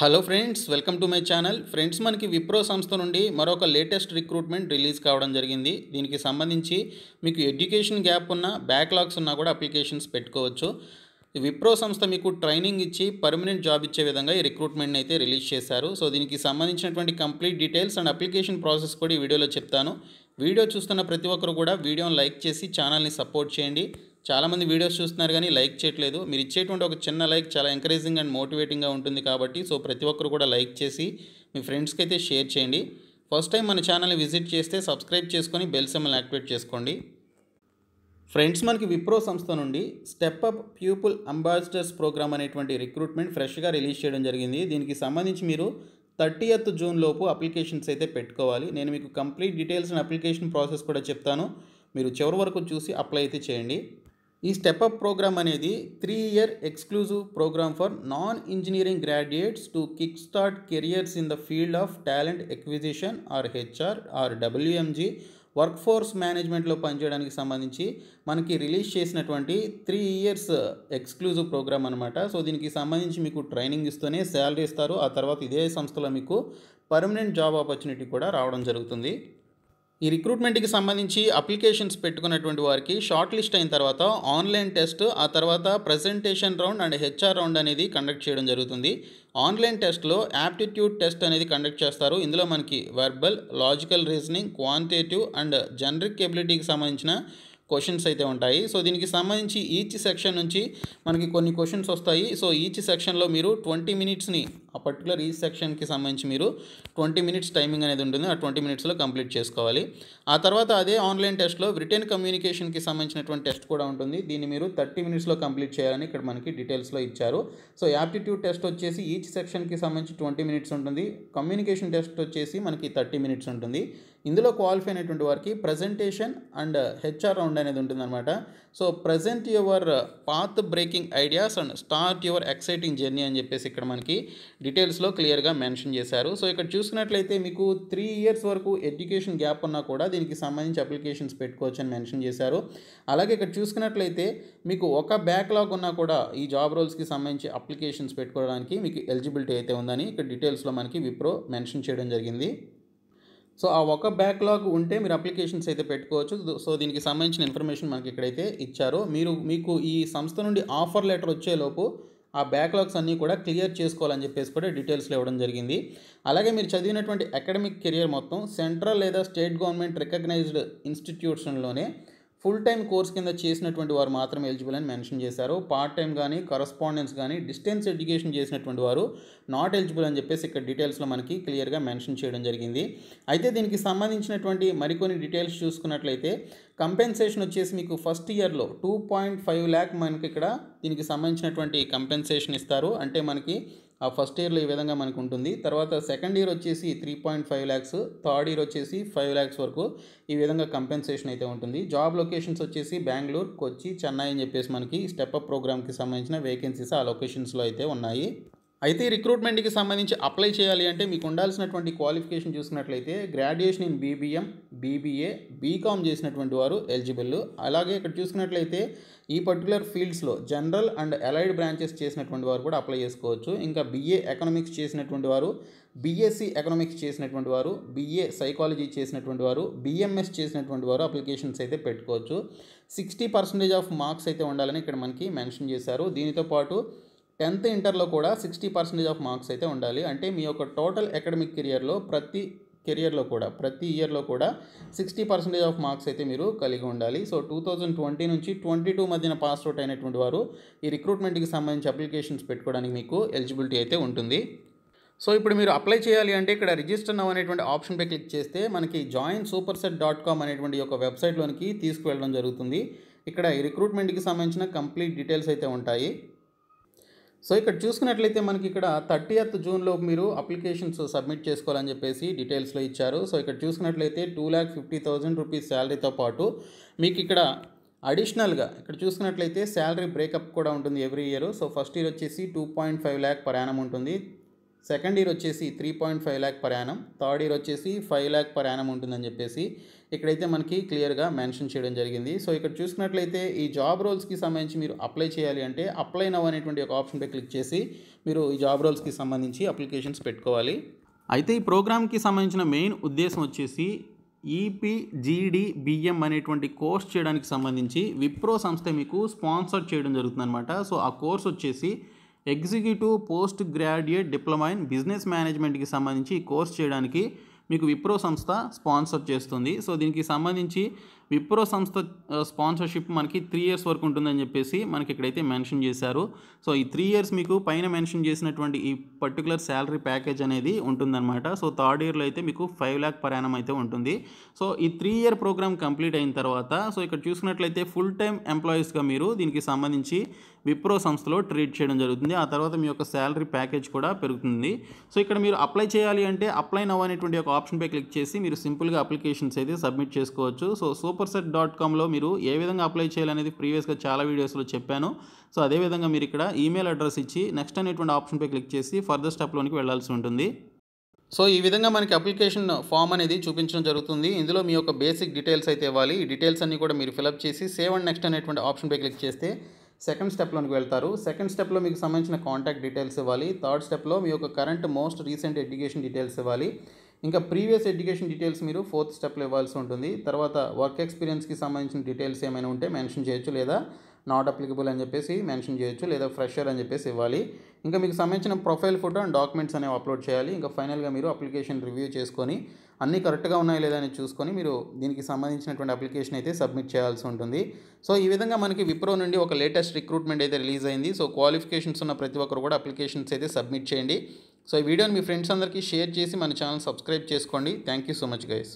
hello friends welcome to my channel friends మనకి విప్రో సంస్థ నుండి మరొక లేటెస్ట్ రిక్రూట్మెంట్ రిలీజ్ కావడం జరిగింది దీనికి సంబంధించి మీకు ఎడ్యుకేషన్ గ్యాప్ ఉన్న బ్యాక్లాగ్స్ ఉన్నా కూడా అప్లికేషన్స్ పెట్టుకోవచ్చు విప్రో సంస్థ మీకు ట్రైనింగ్ ఇచ్చి పర్మనెంట్ జాబ్ ఇచ్చే విధంగా ఈ రిక్రూట్మెంట్ని అయితే రిలీజ్ చేశారు సో దీనికి సంబంధించినటువంటి complete details and application process కూడా ఈ వీడియోలో చెప్తాను వీడియో చూస్తున్న ప్రతి ఒక్కరు కూడా వీడియోని లైక్ చేసి ఛానల్ని సపోర్ట్ చేయండి చాలామంది వీడియోస్ చూస్తున్నారు కానీ లైక్ చేయట్లేదు మీరు ఇచ్చేటువంటి ఒక చిన్న లైక్ చాలా ఎంకరేజింగ్ అండ్ మోటివేటింగ్గా ఉంటుంది కాబట్టి సో ప్రతి ఒక్కరు కూడా లైక్ చేసి మీ ఫ్రెండ్స్కి అయితే షేర్ చేయండి ఫస్ట్ టైం మన ఛానల్ని విజిట్ చేస్తే సబ్స్క్రైబ్ చేసుకొని బెల్ సెమ్మల్ని యాక్టివేట్ చేసుకోండి ఫ్రెండ్స్ మనకి విప్రో సంస్థ నుండి step up people ambassadors program అనేటువంటి రిక్రూట్మెంట్ ఫ్రెష్గా రిలీజ్ చేయడం జరిగింది దీనికి సంబంధించి మీరు థర్టీయత్ జూన్ లోపు అప్లికేషన్స్ అయితే పెట్టుకోవాలి నేను మీకు complete details and application process కూడా చెప్తాను మీరు చివరి వరకు చూసి అప్లై అయితే చేయండి ఈ స్టెప్ అప్ ప్రోగ్రామ్ అనేది three year exclusive program for non engineering graduates to kick start careers in the field of talent acquisition or HR or WMG work force మేనేజ్మెంట్లో పనిచేయడానికి సంబంధించి మనకి రిలీజ్ చేసినటువంటి త్రీ ఇయర్స్ ఎక్స్క్లూజివ్ ప్రోగ్రామ్ అనమాట so దీనికి సంబంధించి మీకు ట్రైనింగ్ ఇస్తూనే శాలరీ ఇస్తారు ఆ తర్వాత ఇదే సంస్థలో మీకు పర్మనెంట్ జాబ్ ఆపర్చునిటీ కూడా రావడం జరుగుతుంది ఈ రిక్రూట్మెంట్కి సంబంధించి అప్లికేషన్స్ పెట్టుకున్నటువంటి వారికి షార్ట్ లిస్ట్ అయిన తర్వాత ఆన్లైన్ టెస్ట్ ఆ తర్వాత presentation round and HR round అనేది కండక్ట్ చేయడం జరుగుతుంది ఆన్లైన్ టెస్ట్లో యాప్టిట్యూడ్ టెస్ట్ అనేది కండక్ట్ చేస్తారు ఇందులో మనకి verbal logical reasoning quantitative and generic ఎబిలిటీకి సంబంధించిన క్వశ్చన్స్ అయితే ఉంటాయి సో దీనికి సంబంధించి ఈచ్ సెక్షన్ నుంచి మనకి కొన్ని క్వశ్చన్స్ వస్తాయి సో ఈచ్ సెక్షన్లో మీరు ట్వంటీ మినిట్స్ని ఆ పర్టికులర్ ఈ సెక్షన్కి సంబంధించి మీరు ట్వంటీ మినిట్స్ టైమింగ్ అనేది ఉంటుంది ఆ ట్వంటీ మినిట్స్లో కంప్లీట్ చేసుకోవాలి ఆ తర్వాత అదే ఆన్లైన్ టెస్ట్లో రిటర్న్ కమ్యూనికేషన్కి సంబంధించినటువంటి టెస్ట్ కూడా ఉంటుంది దీన్ని మీరు థర్టీ మినిట్స్లో కంప్లీట్ చేయాలని ఇక్కడ మనకి డీటెయిల్స్లో ఇచ్చారు సో యాప్టిట్యూడ్ టెస్ట్ వచ్చేసి ఈచ్ సెక్షన్కి సంబంధించి ట్వంటీ మినిట్స్ ఉంటుంది కమ్యూనికేషన్ టెస్ట్ వచ్చేసి మనకి థర్టీ మినిట్స్ ఉంటుంది ఇందులో క్వాలిఫై అయినటువంటి వారికి ప్రజెంటేషన్ అండ్ హెచ్ఆర్ రౌండ్ అనేది ఉంటుందన్నమాట so present your path breaking ideas and start your exciting journey అని చెప్పేసి ఇక్కడ మనకి డీటెయిల్స్లో క్లియర్గా మెన్షన్ చేశారు సో ఇక్కడ చూసుకున్నట్లయితే మీకు త్రీ ఇయర్స్ వరకు ఎడ్యుకేషన్ గ్యాప్ ఉన్నా కూడా దీనికి సంబంధించి అప్లికేషన్స్ పెట్టుకోవచ్చు అని మెన్షన్ చేశారు అలాగే ఇక్కడ చూసుకున్నట్లయితే మీకు ఒక బ్యాక్లాగ్ ఉన్నా కూడా ఈ జాబ్ రోల్స్కి సంబంధించి అప్లికేషన్స్ పెట్టుకోవడానికి మీకు ఎలిజిబిలిటీ అయితే ఉందని ఇక్కడ డీటెయిల్స్లో మనకి విప్రో మెన్షన్ చేయడం జరిగింది సో ఆ ఒక బ్యాక్లాగ్ ఉంటే మీరు అప్లికేషన్స్ అయితే పెట్టుకోవచ్చు సో దీనికి సంబంధించిన ఇన్ఫర్మేషన్ మనకి ఇక్కడైతే ఇచ్చారు మీరు మీకు ఈ సంస్థ నుండి ఆఫర్ లెటర్ వచ్చేలోపు ఆ బ్యాక్లాగ్స్ అన్నీ కూడా క్లియర్ చేసుకోవాలని చెప్పేసి కూడా డీటెయిల్స్లో ఇవ్వడం జరిగింది అలాగే మీరు చదివినటువంటి అకాడమిక్ కెరియర్ మొత్తం సెంట్రల్ లేదా స్టేట్ గవర్నమెంట్ రికగ్నైజ్డ్ ఇన్స్టిట్యూషన్లోనే ఫుల్ టైం కోర్స్ కింద చేసినటువంటి వారు మాత్రమే ఎలిజిబుల్ అని మెన్షన్ చేశారు పార్ట్ టైం కానీ కరస్పాండెన్స్ కానీ డిస్టెన్స్ ఎడ్యుకేషన్ చేసినటువంటి వారు నాట్ ఎలిజిబుల్ అని చెప్పేసి ఇక్కడ డీటెయిల్స్లో మనకి క్లియర్గా మెన్షన్ చేయడం జరిగింది అయితే దీనికి సంబంధించినటువంటి మరికొన్ని డీటెయిల్స్ చూసుకున్నట్లయితే కంపెన్సేషన్ వచ్చేసి మీకు ఫస్ట్ ఇయర్లో టూ పాయింట్ ఫైవ్ ల్యాక్ మనకి ఇక్కడ దీనికి సంబంధించినటువంటి కంపెన్సేషన్ ఇస్తారు అంటే మనకి ఆ ఫస్ట్ ఇయర్లో ఈ విధంగా మనకు ఉంటుంది తర్వాత సెకండ్ ఇయర్ వచ్చేసి three point five lakhs third year వచ్చేసి ఫైవ్ ల్యాక్స్ వరకు ఈ విధంగా కంపెన్సేషన్ అయితే ఉంటుంది జాబ్ లొకేషన్స్ వచ్చేసి బెంగళూరు కొచ్చి చెన్నై అని చెప్పేసి మనకి స్టెప్ అప్ ప్రోగ్రామ్కి సంబంధించిన వేకెన్సీస్ ఆ లొకేషన్స్లో అయితే ఉన్నాయి అయితే రిక్రూట్మెంట్కి సంబంధించి అప్లై చేయాలి అంటే మీకు ఉండాల్సినటువంటి క్వాలిఫికేషన్ చూసుకున్నట్లయితే graduation in BBM BBA BCom చేసినటువంటి వారు ఎలిజిబుల్ అలాగే ఇక్కడ చూసుకున్నట్లయితే ఈ పర్టికులర్ ఫీల్డ్స్లో జనరల్ అండ్ అలైడ్ బ్రాంచెస్ చేసినటువంటి వారు కూడా అప్లై చేసుకోవచ్చు ఇంకా బీఏ ఎకనామిక్స్ చేసినటువంటి వారు బీఎస్సీ ఎకనామిక్స్ చేసినటువంటి వారు బీఏ సైకాలజీ చేసినటువంటి వారు బీఎంఎస్ చేసినటువంటి వారు అప్లికేషన్స్ అయితే పెట్టుకోవచ్చు సిక్స్టీ పర్సెంటేజ్ ఆఫ్ మార్క్స్ అయితే ఉండాలని ఇక్కడ మనకి మెన్షన్ చేశారు దీనితో పాటు టెన్త్ ఇంటర్లో కూడా సిక్స్టీ పర్సెంటేజ్ ఆఫ్ మార్క్స్ అయితే ఉండాలి అంటే మీ యొక్క టోటల్ అకాడమిక్ కెరియర్లో ప్రతి కెరియర్లో కూడా ప్రతి ఇయర్లో కూడా సిక్స్టీ పర్సెంటేజ్ ఆఫ్ మార్క్స్ అయితే మీరు కలిగి ఉండాలి సో టూ థౌజండ్ ట్వంటీ నుంచి ట్వంటీ టూ మధ్యన పాస్ అవుట్ అయినటువంటి వారు ఈ రిక్రూట్మెంట్కి సంబంధించి అప్లికేషన్స్ పెట్టుకోవడానికి మీకు ఎలిజిబిలిటీ అయితే ఉంటుంది సో ఇప్పుడు మీరు అప్లై చేయాలి అంటే ఇక్కడ రిజిస్టర్ నవ్ అనేటువంటి ఆప్షన్పై క్లిక్ చేస్తే మనకి join super set dot com అనేటువంటి యొక్క వెబ్సైట్లోనికి తీసుకువెళ్ళడం జరుగుతుంది ఇక్కడ ఈ రిక్రూట్మెంట్కి సంబంధించిన కంప్లీట్ డీటెయిల్స్ అయితే ఉంటాయి సో ఇక్కడ చూసుకున్నట్లయితే మనకి ఇక్కడ థర్టీయత్ జూన్లో మీరు అప్లికేషన్స్ సబ్మిట్ చేసుకోవాలని చెప్పేసి డీటెయిల్స్లో ఇచ్చారు సో ఇక్కడ చూసుకున్నట్లయితే two lakh fifty thousand rupees శాలరీతో పాటు మీకు ఇక్కడ అడిషనల్గా ఇక్కడ చూసుకున్నట్లయితే శాలరీ బ్రేకప్ కూడా ఉంటుంది every year so first year వచ్చేసి two point five lakh per ఉంటుంది సెకండ్ ఇయర్ వచ్చేసి three point five lakh per annum third year వచ్చేసి ఫైవ్ ల్యాక్ పర్ యానం ఉంటుందని చెప్పేసి ఇక్కడైతే మనకి క్లియర్గా మెన్షన్ చేయడం జరిగింది సో ఇక్కడ చూసుకున్నట్లయితే ఈ జాబ్ రోల్స్కి సంబంధించి మీరు అప్లై చేయాలి అంటే అప్లై నవ్ అనేటువంటి ఒక ఆప్షన్పై క్లిక్ చేసి మీరు ఈ జాబ్ రోల్స్కి సంబంధించి అప్లికేషన్స్ పెట్టుకోవాలి అయితే ఈ ప్రోగ్రామ్కి సంబంధించిన మెయిన్ ఉద్దేశం వచ్చేసి బిఎం e అనేటువంటి కోర్స్ చేయడానికి సంబంధించి విప్రో సంస్థ మీకు స్పాన్సర్ చేయడం అనమాట సో ఆ కోర్స్ వచ్చేసి executive post graduate diploma in business మేనేజ్మెంట్కి సంబంధించి కోర్స్ చేయడానికి మీకు విప్రో సంస్థ స్పాన్సర్ చేస్తుంది సో దీనికి సంబంధించి విప్రో సంస్థ స్పాన్సర్షిప్ మనకి త్రీ ఇయర్స్ వరకు ఉంటుందని చెప్పేసి మనకి ఇక్కడైతే మెన్షన్ చేశారు సో ఈ త్రీ ఇయర్స్ మీకు పైన మెన్షన్ చేసినటువంటి ఈ పర్టికులర్ శాలరీ ప్యాకేజ్ అనేది ఉంటుందన్నమాట సో థర్డ్ ఇయర్లో అయితే మీకు ఫైవ్ ల్యాక్ ప్రయాణం అయితే ఉంటుంది సో ఈ త్రీ ఇయర్ ప్రోగ్రామ్ కంప్లీట్ అయిన తర్వాత సో ఇక్కడ చూసుకున్నట్లయితే ఫుల్ టైం ఎంప్లాయీస్గా మీరు దీనికి సంబంధించి విప్రో సంస్థలో ట్రీట్ చేయడం జరుగుతుంది ఆ తర్వాత మీ యొక్క శాలరీ ప్యాకేజ్ కూడా పెరుగుతుంది సో ఇక్కడ మీరు అప్లై చేయాలి అంటే అప్లై నవ్ అనేటువంటి ఒక ఆప్షన్పై క్లిక్ చేసి మీరు సింపుల్గా అప్లికేషన్స్ అయితే సబ్మిట్ చేసుకోవచ్చు సో సూపర్ సెట్ డాట్ కామ్లో మీరు ఏ విధంగా అప్లై చేయాలనేది ప్రీవియస్గా చాలా వీడియోస్లో చెప్పాను సో అదేవిధంగా మీరు ఇక్కడ ఈమెయిల్ అడ్రస్ ఇచ్చి నెక్స్ట్ అనేటువంటి ఆప్షన్పై క్లిక్ చేసి ఫర్దర్ స్టెప్లోనికి వెళ్లాల్సి ఉంటుంది సో ఈ విధంగా మనకి అప్లికేషన్ ఫామ్ అనేది చూపించడం జరుగుతుంది ఇందులో మీ యొక్క బేసిక్ డీటెయిల్స్ అయితే ఇవ్వాలి ఈ డీటెయిల్స్ అన్ని కూడా మీరు ఫిలప్ చేసి సేవ్ అండ్ నెక్స్ట్ అనేటువంటి ఆప్షన్పై క్లిక్ చేస్తే సెకండ్ స్టెప్లోనికి వెళ్తారు సెకండ్ స్టెప్లో మీకు సంబంధించిన కాంటాక్ట్ డీటెయిల్స్ ఇవ్వాలి థర్డ్ స్టెప్లో మీ యొక్క current most recent education details ఇవ్వాలి ఇంకా ప్రీవియస్ ఎడ్యుకేషన్ డీటెయిల్స్ మీరు ఫోర్త్ స్టెప్లో ఇవ్వాల్సి ఉంటుంది తర్వాత వర్క్ ఎక్స్పీరియన్స్కి సంబంధించిన డీటెయిల్స్ ఏమైనా ఉంటే మెన్షన్ చేయొచ్చు లేదా నాట్ అప్లికబుల్ అని చెప్పేసి మెన్షన్ చేయొచ్చు లేదా ఫ్రెషర్ అని చెప్పేసి ఇవ్వాలి ఇంకా మీకు సంబంధించిన ప్రొఫైల్ ఫోటో అండ్ డాక్యుమెంట్స్ అనేవి అప్లోడ్ చేయాలి ఇంకా ఫైనల్గా మీరు అప్లికేషన్ రివ్యూ చేసుకొని అన్నీ కరెక్ట్గా ఉన్నాయా లేదా అని చూసుకొని మీరు దీనికి సంబంధించినటువంటి అప్లికేషన్ అయితే సబ్మిట్ చేయాల్సి ఉంటుంది సో ఈ విధంగా మనకి విప్రో నుండి ఒక లేటెస్ట్ రిక్రూట్మెంట్ అయితే రిలీజ్ అయింది సో క్వాలిఫికేషన్స్ ఉన్న ప్రతి ఒక్కరు కూడా అప్లికేషన్స్ అయితే సబ్మిట్ చేయండి సో ఈ వీడియోని మీ ఫ్రెండ్స్ అందరికీ షేర్ చేసి మన ఛానల్ సబ్స్క్రైబ్ చేసుకోండి thank you so much guys